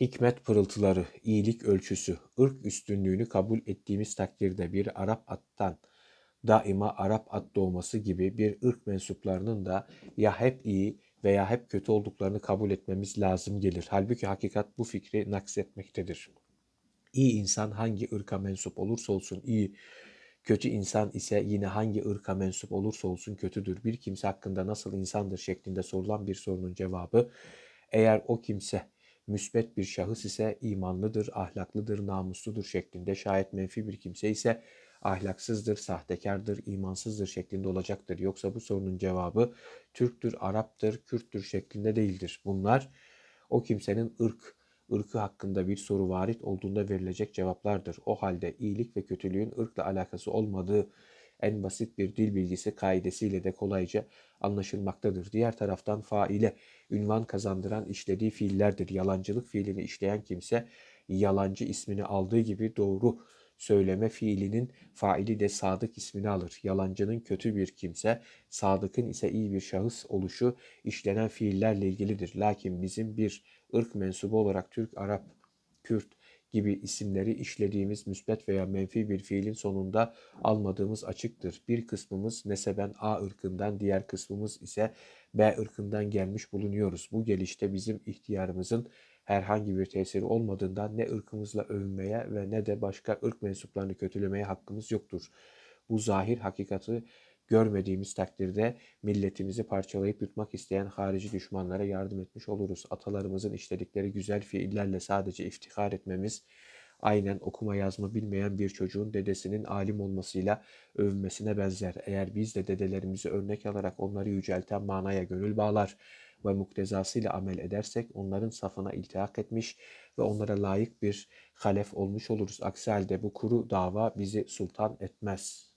Hikmet pırıltıları, iyilik ölçüsü, ırk üstünlüğünü kabul ettiğimiz takdirde bir Arap attan daima Arap at doğması gibi bir ırk mensuplarının da ya hep iyi veya hep kötü olduklarını kabul etmemiz lazım gelir. Halbuki hakikat bu fikri naksetmektedir. İyi insan hangi ırka mensup olursa olsun iyi, kötü insan ise yine hangi ırka mensup olursa olsun kötüdür. Bir kimse hakkında nasıl insandır şeklinde sorulan bir sorunun cevabı eğer o kimse müsbet bir şahıs ise imanlıdır, ahlaklıdır, namusludur şeklinde. Şayet menfi bir kimse ise ahlaksızdır, sahtekardır, imansızdır şeklinde olacaktır. Yoksa bu sorunun cevabı Türktür, Arap'tır, Kürttür şeklinde değildir. Bunlar o kimsenin ırk, ırkı hakkında bir soru varit olduğunda verilecek cevaplardır. O halde iyilik ve kötülüğün ırkla alakası olmadığı en basit bir dil bilgisi kaidesiyle de kolayca anlaşılmaktadır. Diğer taraftan faile ünvan kazandıran işlediği fiillerdir. Yalancılık fiilini işleyen kimse yalancı ismini aldığı gibi doğru söyleme fiilinin faili de sadık ismini alır. Yalancının kötü bir kimse, sadıkın ise iyi bir şahıs oluşu işlenen fiillerle ilgilidir. Lakin bizim bir ırk mensubu olarak Türk, Arap, Kürt, gibi isimleri işlediğimiz müsbet veya menfi bir fiilin sonunda almadığımız açıktır. Bir kısmımız neseben A ırkından, diğer kısmımız ise B ırkından gelmiş bulunuyoruz. Bu gelişte bizim ihtiyarımızın herhangi bir tesiri olmadığından ne ırkımızla övünmeye ve ne de başka ırk mensuplarını kötülemeye hakkımız yoktur. Bu zahir hakikati görmediğimiz takdirde milletimizi parçalayıp yutmak isteyen harici düşmanlara yardım etmiş oluruz. Atalarımızın işledikleri güzel fiillerle sadece iftihar etmemiz aynen okuma yazma bilmeyen bir çocuğun dedesinin alim olmasıyla övünmesine benzer. Eğer biz de dedelerimizi örnek alarak onları yücelten manaya gönül bağlar ve muktezasıyla amel edersek onların safına iltihak etmiş ve onlara layık bir halef olmuş oluruz. Aksi halde bu kuru dava bizi sultan etmez.''